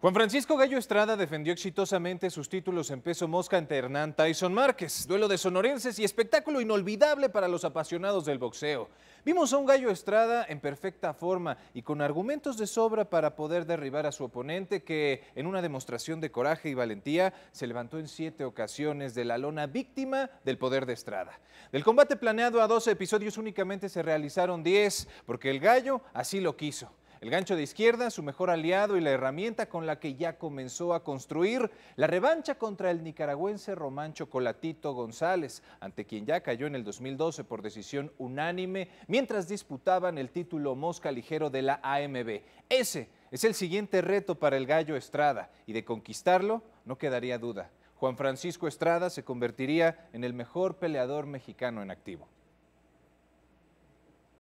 Juan Francisco Gallo Estrada defendió exitosamente sus títulos en peso mosca ante Hernán Tyson Márquez, duelo de sonorenses y espectáculo inolvidable para los apasionados del boxeo. Vimos a un Gallo Estrada en perfecta forma y con argumentos de sobra para poder derribar a su oponente que, en una demostración de coraje y valentía, se levantó en siete ocasiones de la lona víctima del poder de Estrada. Del combate planeado a 12 episodios únicamente se realizaron 10 porque el Gallo así lo quiso. El gancho de izquierda, su mejor aliado y la herramienta con la que ya comenzó a construir la revancha contra el nicaragüense Román Chocolatito González, ante quien ya cayó en el 2012 por decisión unánime mientras disputaban el título Mosca Ligero de la AMB. Ese es el siguiente reto para el gallo Estrada y de conquistarlo no quedaría duda. Juan Francisco Estrada se convertiría en el mejor peleador mexicano en activo.